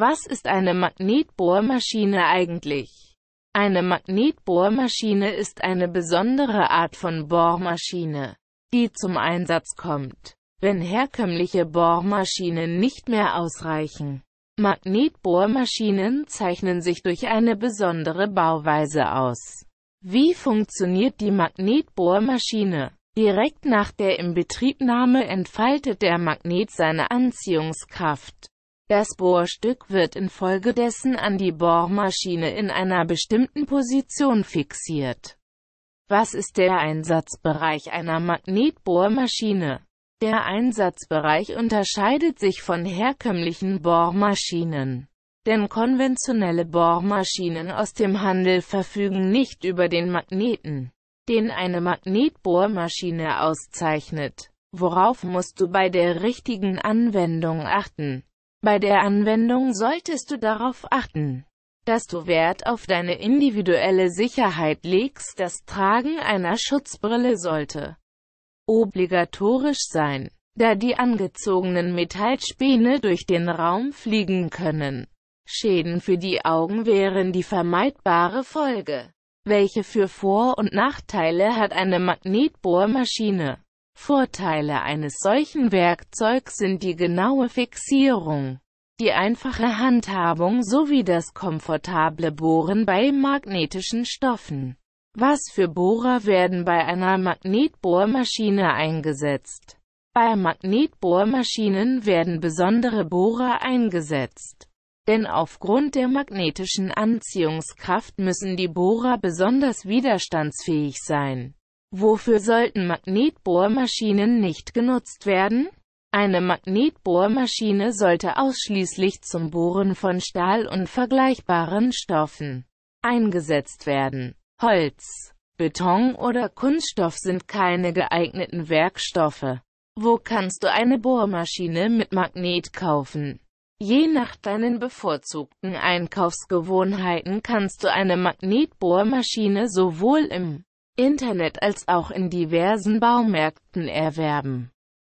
Was ist eine Magnetbohrmaschine eigentlich? Eine Magnetbohrmaschine ist eine besondere Art von Bohrmaschine, die zum Einsatz kommt, wenn herkömmliche Bohrmaschinen nicht mehr ausreichen. Magnetbohrmaschinen zeichnen sich durch eine besondere Bauweise aus. Wie funktioniert die Magnetbohrmaschine? Direkt nach der Inbetriebnahme entfaltet der Magnet seine Anziehungskraft. Das Bohrstück wird infolgedessen an die Bohrmaschine in einer bestimmten Position fixiert. Was ist der Einsatzbereich einer Magnetbohrmaschine? Der Einsatzbereich unterscheidet sich von herkömmlichen Bohrmaschinen. Denn konventionelle Bohrmaschinen aus dem Handel verfügen nicht über den Magneten, den eine Magnetbohrmaschine auszeichnet. Worauf musst du bei der richtigen Anwendung achten? Bei der Anwendung solltest du darauf achten, dass du Wert auf deine individuelle Sicherheit legst. Das Tragen einer Schutzbrille sollte obligatorisch sein, da die angezogenen Metallspäne durch den Raum fliegen können. Schäden für die Augen wären die vermeidbare Folge. Welche für Vor- und Nachteile hat eine Magnetbohrmaschine? Vorteile eines solchen Werkzeugs sind die genaue Fixierung, die einfache Handhabung sowie das komfortable Bohren bei magnetischen Stoffen. Was für Bohrer werden bei einer Magnetbohrmaschine eingesetzt? Bei Magnetbohrmaschinen werden besondere Bohrer eingesetzt. Denn aufgrund der magnetischen Anziehungskraft müssen die Bohrer besonders widerstandsfähig sein. Wofür sollten Magnetbohrmaschinen nicht genutzt werden? Eine Magnetbohrmaschine sollte ausschließlich zum Bohren von Stahl und vergleichbaren Stoffen eingesetzt werden. Holz, Beton oder Kunststoff sind keine geeigneten Werkstoffe. Wo kannst du eine Bohrmaschine mit Magnet kaufen? Je nach deinen bevorzugten Einkaufsgewohnheiten kannst du eine Magnetbohrmaschine sowohl im Internet als auch in diversen Baumärkten erwerben.